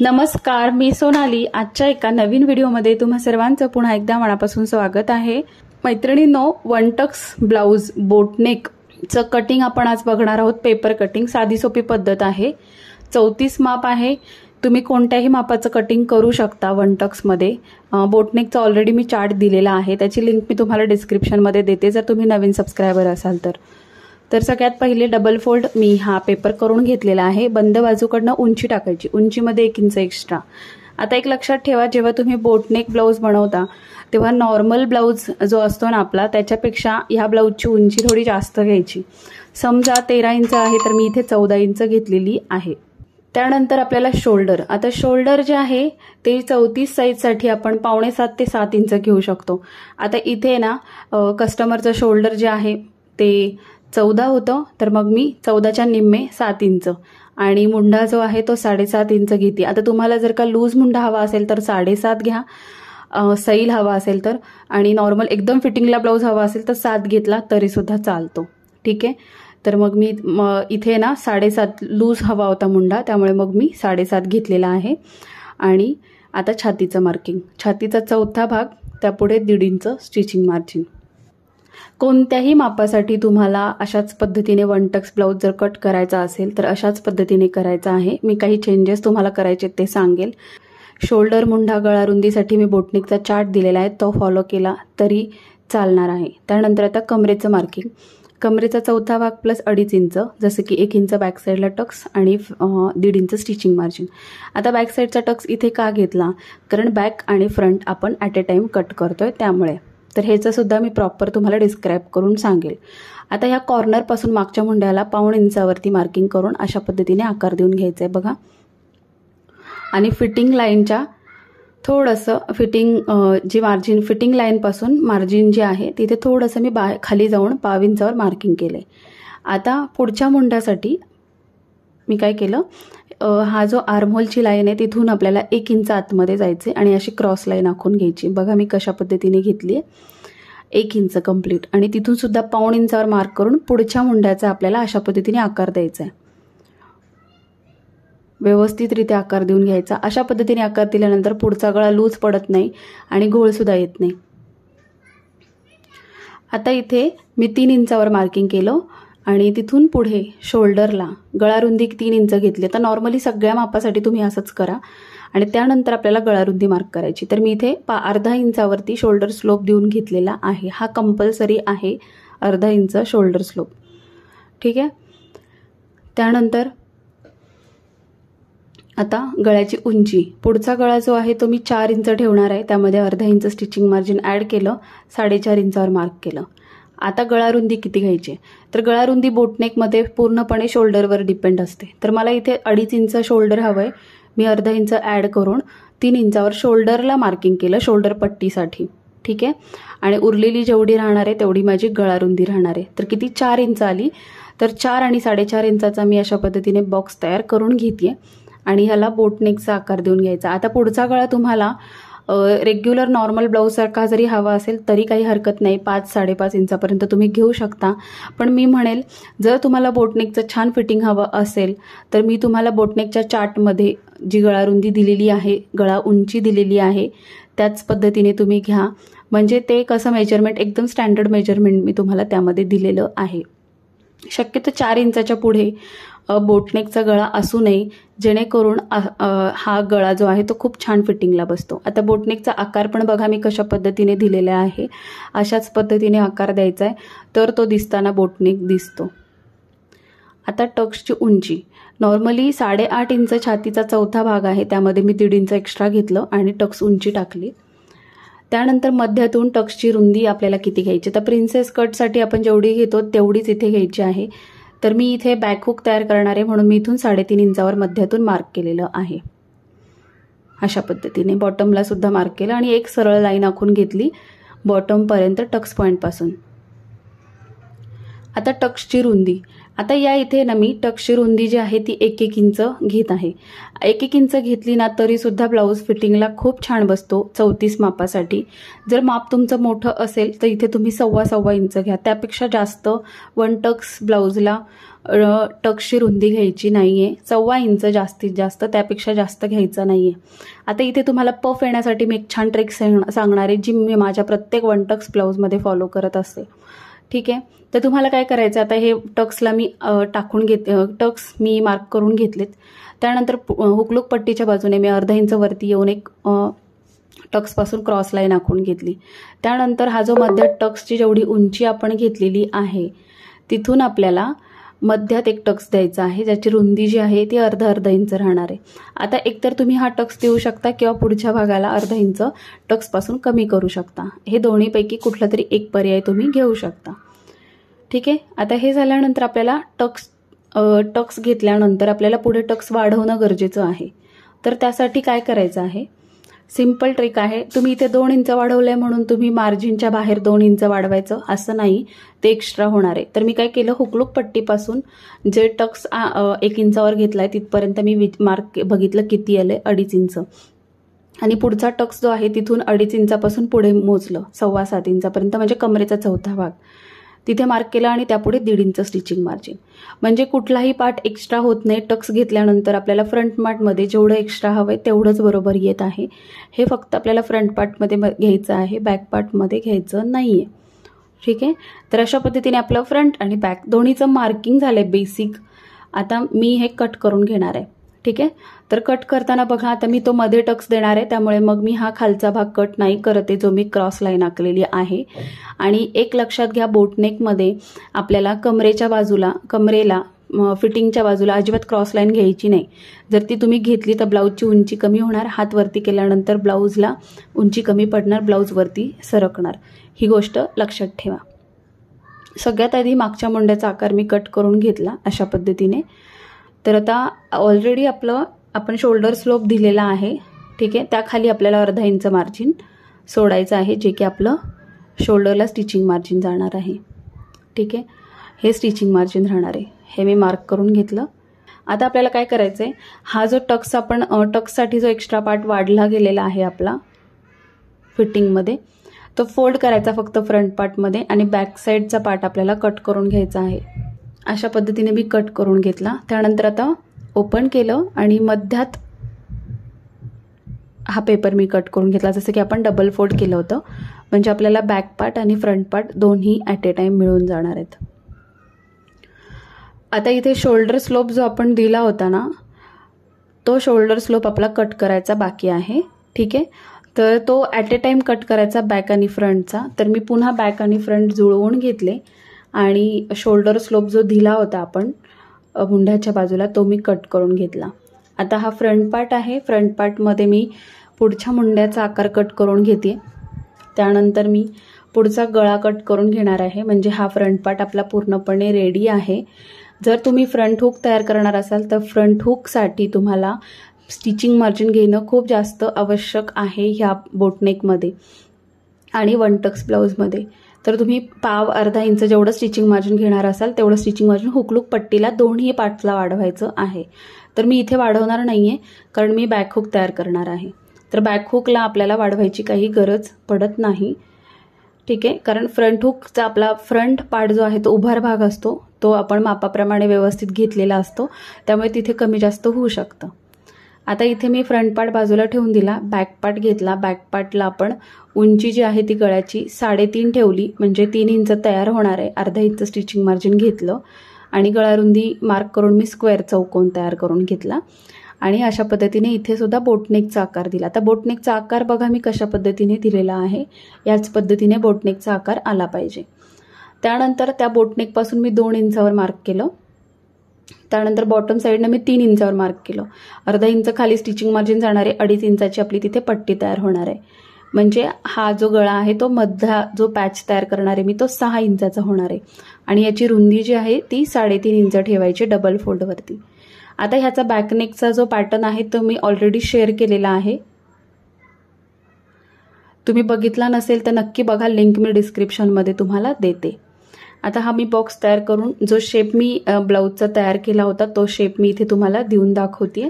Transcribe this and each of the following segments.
नमस्कार मी सोनाली आजच्या एका नवीन व्हिडिओमध्ये तुम्हा सर्वांचं पुन्हा एकदा मनापासून स्वागत आहे मैत्रिणींनो वनटक्स ब्लाऊज च कटिंग आपण आज बघणार आहोत पेपर कटिंग साधी सोपी पद्धत आहे चौतीस माप आहे तुम्ही कोणत्याही मापाचं कटिंग करू शकता वनटक्समध्ये बोटनेकचा ऑलरेडी मी चार्ट दिलेला आहे त्याची लिंक मी तुम्हाला डिस्क्रिप्शनमध्ये देते जर तुम्ही नवीन सबस्क्रायबर असाल तर तर सगळ्यात पहिले डबल फोल्ड मी हा पेपर करून घेतलेला आहे बंद बाजूकडनं उंची टाकायची उंचीमध्ये एक इंच एक्स्ट्रा आता एक लक्षात ठेवा जेव्हा तुम्ही बोटनेक ब्लाऊज बनवता तेव्हा नॉर्मल ब्लाऊज जो असतो ना आपला त्याच्यापेक्षा ह्या ब्लाऊजची उंची थोडी जास्त घ्यायची समजा तेरा इंच आहे तर मी इथे चौदा इंच घेतलेली आहे त्यानंतर आपल्याला शोल्डर आता शोल्डर जे आहे ते चौतीस साईजसाठी आपण पावणे सात ते सात इंच घेऊ शकतो आता इथे ना कस्टमरचं शोल्डर जे आहे ते चौदा होतं तर मग मी चौदाच्या निम्मे सात इंच आणि मुंडा जो आहे तो साडेसात इंच घेते आता तुम्हाला जर का लूज मुंडा हवा असेल तर साडेसात घ्या सैल हवा असेल तर आणि नॉर्मल एकदम फिटिंगला ब्लाऊज हवा असेल तर सात घेतला तरीसुद्धा चालतो ठीक आहे तर मग मी इथे ना साडेसात लूज हवा होता मुंडा त्यामुळे मग मी साडेसात घेतलेला आहे आणि आता छातीचं मार्किंग छातीचा चौथा भाग त्यापुढे दीड इंच स्टिचिंग मार्जिन कोणत्याही मापासाठी तुम्हाला अशाच पद्धतीने वन टक्स ब्लाऊज जर कट करायचा असेल तर अशाच पद्धतीने करायचा आहे मी काही चेंजेस तुम्हाला करायचे ते सांगेल शोल्डर मुंढा गळारुंदीसाठी मी बोटनिकचा चार्ट दिलेला आहे तो फॉलो केला तरी चालणार आहे त्यानंतर आता कमरेचं मार्किंग कमरेचा चौथा भाग प्लस अडीच इंच जसं की एक इंच बॅकसाईडला टक्स आणि दीड इंच स्टिचिंग मार्जिन आता बॅकसाईडचा टक्स इथे का घेतला कारण बॅक आणि फ्रंट आपण ॲट ए टाईम कट करतोय त्यामुळे तर ह्याचंसुद्धा मी प्रॉपर तुम्हाला डिस्क्राईब करून सांगेल आता ह्या कॉर्नरपासून मागच्या मुंड्याला पाऊण इंचावरती मार्किंग करून अशा पद्धतीने आकार देऊन घ्यायचा आहे बघा आणि फिटिंग लाईनच्या थोडंसं फिटिंग जी मार्जिन फिटिंग लाईनपासून मार्जिन जी आहे तिथे थोडंसं मी बा खाली जाऊन पाव इंचावर मार्किंग केले आता पुढच्या मुंड्यासाठी मी काय केलं हा जो आर्महोलची लाईन आहे तिथून आपल्याला एक इंच आतमध्ये जायचे आणि अशी क्रॉस लाईन आखून घ्यायची बघा मी कशा पद्धतीने घेतली आहे एक इंच कंप्लीट आणि तिथून सुद्धा पाऊण इंचावर मार्क करून पुढच्या मुंड्याचा आपल्याला अशा पद्धतीने आकार द्यायचा आहे व्यवस्थितरित्या आकार देऊन घ्यायचा अशा पद्धतीने आकार दिल्यानंतर पुढचा गळा लूज पडत नाही आणि घोळसुद्धा येत नाही आता इथे मी तीन इंचावर मार्किंग केलं आणि तिथून पुढे शोल्डरला गळारुंदी तीन इंच घेतली तर नॉर्मली सगळ्या मापासाठी तुम्ही असंच करा आणि त्यानंतर आपल्याला गळारुंदी मार्क करायची तर मी इथे पा अर्धा इंचावरती शोल्डर स्लोप देऊन घेतलेला आहे हा कंपल्सरी आहे अर्धा इंच शोल्डर स्लोप ठीक आहे त्यानंतर आता गळ्याची उंची पुढचा गळा जो आहे तो मी चार इंच ठेवणार आहे त्यामध्ये अर्धा इंच स्टिचिंग मार्जिन ॲड केलं साडेचार इंचावर मार्क केलं आता गळारुंदी किती घ्यायची तर गळारुंदी बोटनेकमध्ये पूर्णपणे शोल्डरवर डिपेंड असते तर मला इथे अडीच इंच शोल्डर हवं आहे मी अर्धा इंच ॲड करून तीन इंचावर शोल्डरला मार्किंग केलं शोल्डर पट्टीसाठी ठीक आहे आणि उरलेली जेवढी राहणार आहे तेवढी माझी गळारुंदी राहणार आहे तर किती चार इंच आली तर चार आणि साडेचार इंचाचा मी अशा पद्धतीने बॉक्स तयार करून घेते आणि ह्याला बोटनेकचा आकार देऊन घ्यायचा आता पुढचा गळा तुम्हाला रेग्युलर नॉर्मल ब्लाऊजसारखा जरी हवा असेल तरी काही हरकत नाही पाच साडेपाच इंचापर्यंत तुम्ही घेऊ शकता पण मी म्हणेल जर तुम्हाला बोटनेकचं छान फिटिंग हवं असेल तर मी तुम्हाला बोटनेकच्या चार्टमध्ये जी गळारुंदी दिलेली आहे गळा उंची दिलेली आहे त्याच पद्धतीने तुम्ही घ्या म्हणजे ते कसं मेजरमेंट एकदम स्टँडर्ड मेजरमेंट मी तुम्हाला त्यामध्ये दिलेलं आहे शक्यतो चार इंचाच्या पुढे बोटनेकचा गळा असू नये जेणेकरून हा गळा जो आहे तो खूप छान फिटिंगला बसतो आता बोटनेकचा आकार पण बघा मी कशा पद्धतीने दिलेला आहे अशाच पद्धतीने आकार द्यायचा आहे तर तो दिसताना बोटनेक दिसतो आता टक्सची उंची नॉर्मली साडेआठ इंच छातीचा चौथा भाग आहे त्यामध्ये मी दीड इंच एक्स्ट्रा घेतलं आणि टक्स उंची टाकली त्यानंतर मध्यातून टक्सची रुंदी आपल्याला किती घ्यायची तर प्रिन्सेस कटसाठी आपण जेवढी घेतो तेवढीच इथे घ्यायची आहे तर मी इथे बॅकहुक तयार करणार आहे म्हणून मी इथून साडेतीन इंचावर मध्यातून मार्क केलेलं आहे अशा पद्धतीने बॉटमला सुद्धा मार्क केलं आणि एक सरळ लाईन आखून घेतली बॉटमपर्यंत टक्स पॉईंटपासून आता टक्सची रुंदी आता या इथे ना मी टक्षी रुंदी जी आहे ती एक एक इंच घेत आहे एक एक इंच घेतली ना तरीसुद्धा ब्लाऊज फिटिंगला खूप छान बसतो चौतीस मापासाठी जर माप तुमचं मोठं असेल तर इथे तुम्ही सव्वा सव्वा इंच घ्या त्यापेक्षा जास्त वन टक्स ब्लाऊजला टक्सची रुंदी घ्यायची नाही आहे सव्वा इंच जास्तीत जास्त त्यापेक्षा जास्त घ्यायचं नाही आहे आता इथे तुम्हाला पफ येण्यासाठी मी एक छान ट्रिक सांगणार आहे जी मी माझ्या प्रत्येक वन टक्स ब्लाऊजमध्ये फॉलो करत असते ठीक आहे तर तुम्हाला काय करायचं आता हे टक्सला मी टाकून घेत टक्स मी मार्क करून घेतलेत त्यानंतर हुकलूक पट्टीच्या बाजूने मी अर्धा इंच वरती येऊन एक टक्सपासून क्रॉस लाईन आखून घेतली त्यानंतर हा जो मध्य टक्सची जेवढी उंची आपण घेतलेली आहे तिथून आपल्याला मध्यात एक टक्स द्यायचा आहे ज्याची रुंदी जी आहे ती अर्धा अर्धा इंच राहणार आहे आता एकतर तुम्ही हा टक्स देऊ शकता किंवा पुढच्या भागाला अर्धा इंच टक्सपासून कमी करू शकता हे दोन्हीपैकी कुठला तरी एक पर्याय तुम्ही घेऊ शकता ठीक आहे आता हे झाल्यानंतर आपल्याला टक्स टक्स घेतल्यानंतर आपल्याला पुढे टक्स वाढवणं गरजेचं आहे तर त्यासाठी काय करायचं आहे सिम्पल ट्रिक आहे तुम्ही इथे दोन इंच वाढवलंय म्हणून तुम्ही मार्जिनच्या बाहेर दोन इंच वाढवायचं असं नाही ते एक्स्ट्रा होणार आहे तर मी काय केलं हुकलूक पट्टीपासून जे टक्स एक इंचावर घेतलाय तिथपर्यंत मी मार्क बघितलं किती आलंय अडीच इंच आणि पुढचा टक्स जो आहे तिथून अडीच इंचापासून पुढे मोजलं सव्वा सात इंचापर्यंत म्हणजे कमरेचा चौथा भाग तिथे मार्क केला आणि त्यापुढे दीड इंच स्टिचिंग मार्जिन म्हणजे कुठलाही पार्ट एक्स्ट्रा होत नाही टक्स घेतल्यानंतर आपल्याला फ्रंट पार्टमध्ये जेवढं एक्स्ट्रा हवं आहे तेवढंच बरोबर येत आहे हे फक्त आपल्याला फ्रंट पार्टमध्ये घ्यायचं आहे बॅक पार्टमध्ये घ्यायचं नाही आहे ठीक आहे तर अशा पद्धतीने आपलं फ्रंट आणि बॅक दोन्हीचं मार्किंग झालं आहे बेसिक आता मी हे कट करून घेणार आहे ठीक आहे तर कट करताना बघा आता मी तो मध्ये टक्स देणार आहे त्यामुळे मग मी हा खालचा भाग कट नाही करत जो मी क्रॉस लाईन आखलेली आहे आणि एक लक्षात घ्या बोटनेकमध्ये आपल्याला कमरेच्या बाजूला कमरेला फिटिंगच्या बाजूला अजिबात क्रॉस लाईन घ्यायची नाही जर ती तुम्ही घेतली तर ब्लाऊजची उंची कमी होणार हात वरती केल्यानंतर ब्लाऊजला उंची कमी पडणार ब्लाऊजवरती वरती सरकणार ही गोष्ट लक्षात ठेवा सगळ्यात आधी मागच्या मुंड्याचा आकार मी कट करून घेतला अशा पद्धतीने तर आता ऑलरेडी आपलं आपण शोल्डर स्लोप दिलेला आहे ठीक आहे त्याखाली आपल्याला अर्धा इंच मार्जिन सोडायचं आहे जे की आपलं शोल्डरला स्टिचिंग मार्जिन जाणार आहे ठीक आहे हे स्टिचिंग मार्जिन राहणार आहे हे मी मार्क करून घेतलं आता आपल्याला काय करायचं आहे हा जो टक्स आपण टक्ससाठी जो एक्स्ट्रा पार्ट वाढला गेलेला आहे आपला फिटिंगमध्ये तो फोल्ड करायचा फक्त फ्रंट पार्टमध्ये आणि बॅक पार्ट आपल्याला कट करून घ्यायचा आहे अशा पद्धतीने मी कट करून घेतला त्यानंतर आता ओपन केलं आणि मध्यात हा पेपर मी कट करून घेतला जसं की आपण डबल फोल्ड केलं होतं म्हणजे आपल्याला बॅक पार्ट आणि फ्रंट पार्ट दोन्ही ॲट ए टाईम मिळून जाणार आहेत आता इथे शोल्डर स्लोप जो आपण दिला होता ना तो शोल्डर स्लोप आपला कट करायचा बाकी आहे ठीक आहे तर तो ॲट ए टाईम कट करायचा बॅक आणि फ्रंटचा तर मी पुन्हा बॅक आणि फ्रंट जुळवून घेतले आणि शोल्डर स्लोप जो दिला होता आपण मुंढ्याच्या बाजूला तो मी कट करून घेतला आता हा फ्रंट पार्ट आहे फ्रंट पार्टमध्ये मी पुढच्या मुंड्याचा आकार कट करून घेते त्यानंतर मी पुढचा गळा कट करून घेणार आहे म्हणजे हा फ्रंट पार्ट आपला पूर्णपणे रेडी आहे जर तुम्ही फ्रंट हुक तयार करणार असाल तर फ्रंट हुकसाठी तुम्हाला स्टिचिंग मार्जिन घेणं खूप जास्त आवश्यक आहे ह्या बोटनेकमध्ये आणि वन टक्स ब्लाऊजमध्ये तर तुम्ही पाव अर्धा इंच जेवढं स्टिचिंग मार्जिन घेणार असाल तेवढं स्टिचिंग मार्जिन हुकलूक पट्टीला दोन्ही पार्टला वाढवायचं आहे तर मी इथे वाढवणार नाही आहे कारण मी बॅकहूक तयार करणार आहे तर बॅकहूकला आपल्याला वाढवायची काही गरज पडत नाही ठीक आहे कारण फ्रंट हुकचा आपला फ्रंट पार्ट जो आहे तो उभार भाग असतो तो आपण मापाप्रमाणे व्यवस्थित घेतलेला असतो त्यामुळे तिथे कमी जास्त होऊ शकतं आता इथे मी फ्रंट पार्ट बाजूला ठेवून दिला बॅक पार्ट घेतला बॅक पार्टला आपण उंची जी आहे ती गळ्याची साडेतीन ठेवली म्हणजे तीन इंच तयार होणार आहे अर्धा इंच स्टिचिंग मार्जिन घेतलं आणि गळारुंदी मार्क करून मी स्क्वेअर चौकोन तयार करून घेतला आणि अशा पद्धतीने इथे सुद्धा बोटनेकचा आकार दिला आता बोटनेकचा आकार बघा मी कशा पद्धतीने दिलेला आहे याच पद्धतीने बोटनेकचा आकार आला पाहिजे त्यानंतर त्या बोटनेकपासून मी दोन इंचावर मार्क केलं त्यानंतर बॉटम साईडनं मी तीन इंचावर मार्क केलं अर्धा इंच खाली स्टिचिंग मार्जिन जाणारे अडीच इंचाची आपली तिथे पट्टी तयार होणार आहे म्हणजे हा जो गळा आहे तो मधला जो पॅच तयार करणार आहे मी तो सहा इंचाचा होणार आहे आणि याची रुंदी जी आहे ती साडेतीन इंच ठेवायची डबल फोल्डवरती आता ह्याचा बॅकनेकचा जो पॅटर्न आहे तो मी ऑलरेडी शेअर केलेला आहे तुम्ही बघितला नसेल तर नक्की बघा लिंक मी डिस्क्रिप्शनमध्ये तुम्हाला देते आता हा मी बॉक्स तयार करून जो शेप मी ब्लाऊजचा तयार केला होता तो शेप मी इथे तुम्हाला देऊन दाखवते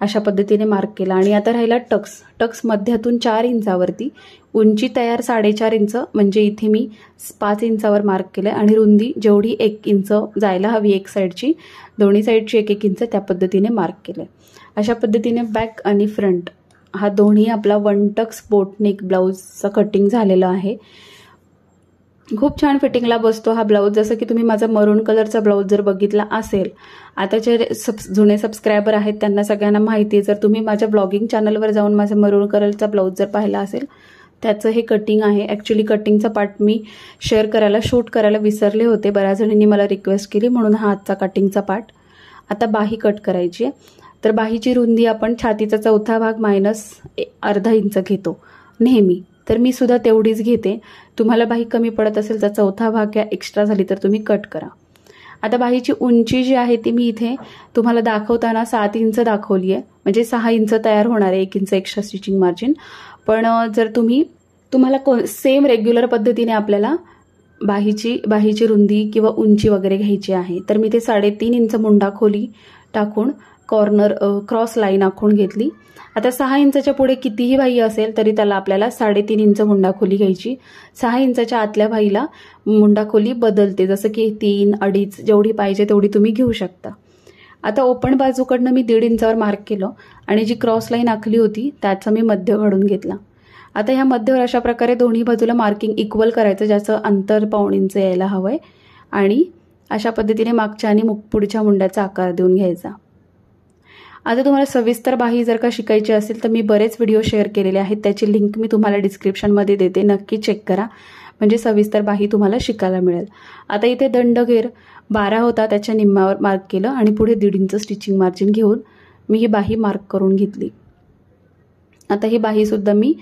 अशा पद्धतीने मार्क केला आणि आता राहिला टक्स टक्स मध्यातून चार इंचावरती उंची तयार साडेचार इंच म्हणजे इथे मी पाच इंचावर मार्क केलं आणि रुंदी जेवढी एक इंच जायला हवी एक साईडची दोन्ही साईडची एक एक इंच त्या पद्धतीने मार्क केले अशा पद्धतीने बॅक आणि फ्रंट हा दोन्ही आपला वन टक्स बोटनेक ब्लाऊजचा कटिंग झालेलं आहे खूप छान फिटिंगला बसतो हा ब्लाऊज जसं की तुम्ही माझा मरून कलरचा ब्लाऊज जर बघितला असेल आता जे सब जुने सबस्क्रायबर आहेत त्यांना सगळ्यांना माहिती आहे जर तुम्ही माझ्या ब्लॉगिंग चॅनलवर जाऊन माझा मरून कलरचा ब्लाऊज जर पाहिला असेल त्याचं हे कटिंग आहे ॲक्च्युली कटिंगचा पार्ट मी शेअर करायला शूट करायला विसरले होते बऱ्याच जणींनी मला रिक्वेस्ट केली म्हणून हा आजचा कटिंगचा पार्ट आता बाही कट करायची आहे तर बाहीची रुंदी आपण छातीचा चौथा भाग मायनस अर्धा इंच घेतो नेहमी तर मी सुद्धा तेवढीच घेते तुम्हाला बाही कमी पडत असेल तर चौथा भाग या एक्स्ट्रा झाली तर तुम्ही कट करा आता बाहीची उंची जी आहे ती मी इथे तुम्हाला दाखवताना सात इंच दाखवली आहे म्हणजे सहा इंच तयार होणार आहे एक इंच एक्स्ट्रा स्टिचिंग मार्जिन पण जर तुम्ही तुम्हाला सेम रेग्युलर पद्धतीने आपल्याला बाहीची बाहीची रुंदी किंवा उंची वगैरे घ्यायची आहे तर मी ते साडेतीन इंच मुंडा खोली टाकून कॉर्नर क्रॉस लाईन आखून घेतली आता सहा इंचाच्या पुढे कितीही बाई असेल तरी त्याला आपल्याला साडेतीन इंच मुंडाखोली घ्यायची सहा इंचाच्या आतल्या बाईला मुंडाखोली बदलते जसं की तीन अडीच जेवढी पाहिजे तेवढी तुम्ही घेऊ शकता आता ओपन बाजूकडनं मी दीड इंचावर मार्क केलं आणि जी क्रॉस लाईन आखली होती त्याचा मी मध्य घडून घेतला आता ह्या मध्यवर अशा प्रकारे दोन्ही बाजूला मार्किंग इक्वल करायचं ज्याचं अंतर पाऊण इंच यायला हवं आहे आणि अशा पद्धतीने मागच्या आणि पुढच्या मुंड्याचा आकार देऊन घ्यायचा आता तुम्हाला सविस्तर बाही जर का शिकायची असेल तर मी बरेच व्हिडिओ शेअर केलेले आहेत त्याची लिंक मी तुम्हाला डिस्क्रिप्शनमध्ये देते नक्की चेक करा म्हणजे सविस्तर बाही तुम्हाला शिकायला मिळेल आता इथे दंडघेर बारा होता त्याच्या निम्मावर मार्क केलं आणि पुढे दीड इंच स्टिचिंग मार्जिन घेऊन मी ही बाही मार्क करून घेतली आता ही बाहीसुद्धा मी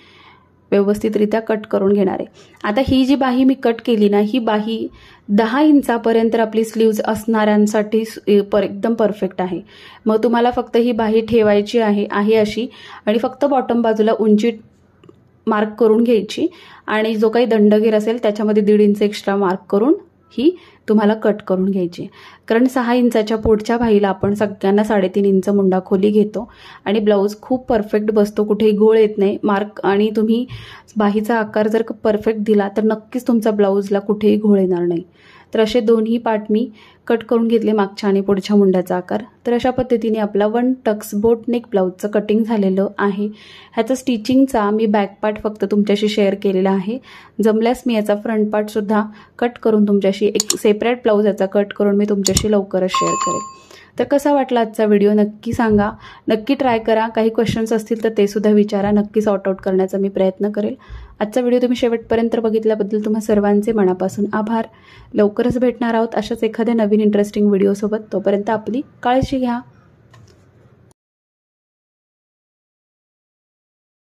व्यवस्थितरित्या कट करून घेणार आहे आता ही जी बाही मी कट केली ना ही बाही दहा इंचापर्यंत आपली स्लीव्ज असणाऱ्यांसाठी पर एकदम परफेक्ट आहे मग तुम्हाला फक्त ही बाही ठेवायची आहे आहे अशी आणि फक्त बॉटम बाजूला उंची मार्क करून घ्यायची आणि जो काही दंडगीर असेल त्याच्यामध्ये दीड इंच एक्स्ट्रा मार्क करून ही तुम्हाला कट करून घ्यायची कारण सहा इंचाच्या पुढच्या भाईला आपण सगळ्यांना साडेतीन इंच मुंडा खोली घेतो आणि ब्लाऊज खूप परफेक्ट बसतो कुठेही गोळ येत नाही मार्क आणि तुम्ही बाहीचा आकार जर परफेक्ट दिला तर नक्कीच तुमचा ब्लाऊजला कुठेही घोळ येणार नाही तर असे दोन्ही पार्ट मी कट करून घेतले मागच्या आणि पुढच्या मुंड्याचा आकार तर अशा पद्धतीने आपला वन टक्स बोट नेक ब्लाऊजचं कटिंग झालेलं आहे ह्याचा स्टिचिंगचा मी बॅक पार्ट फक्त तुमच्याशी शेअर केलेला आहे जमल्यास मी याचा फ्रंट पार्टसुद्धा कट करून तुमच्याशी एक सेपरेट ब्लाऊज याचा कट करून मी तुमच्याशी लवकरच शेअर करेन तर कसा वाटला आजचा व्हिडिओ नक्की सांगा नक्की ट्राय करा काही क्वेश्चन्स असतील तर ते सुद्धा विचारा नक्की सॉर्ट आउट करण्याचा मी प्रयत्न करेल आजचा व्हिडिओ तुम्ही शेवटपर्यंत बघितल्याबद्दल तुम्हा सर्वांचे मनापासून आभार लवकरच भेटणार आहोत अशाच एखाद्या नवीन इंटरेस्टिंग व्हिडिओसोबत तोपर्यंत आपली काळजी घ्या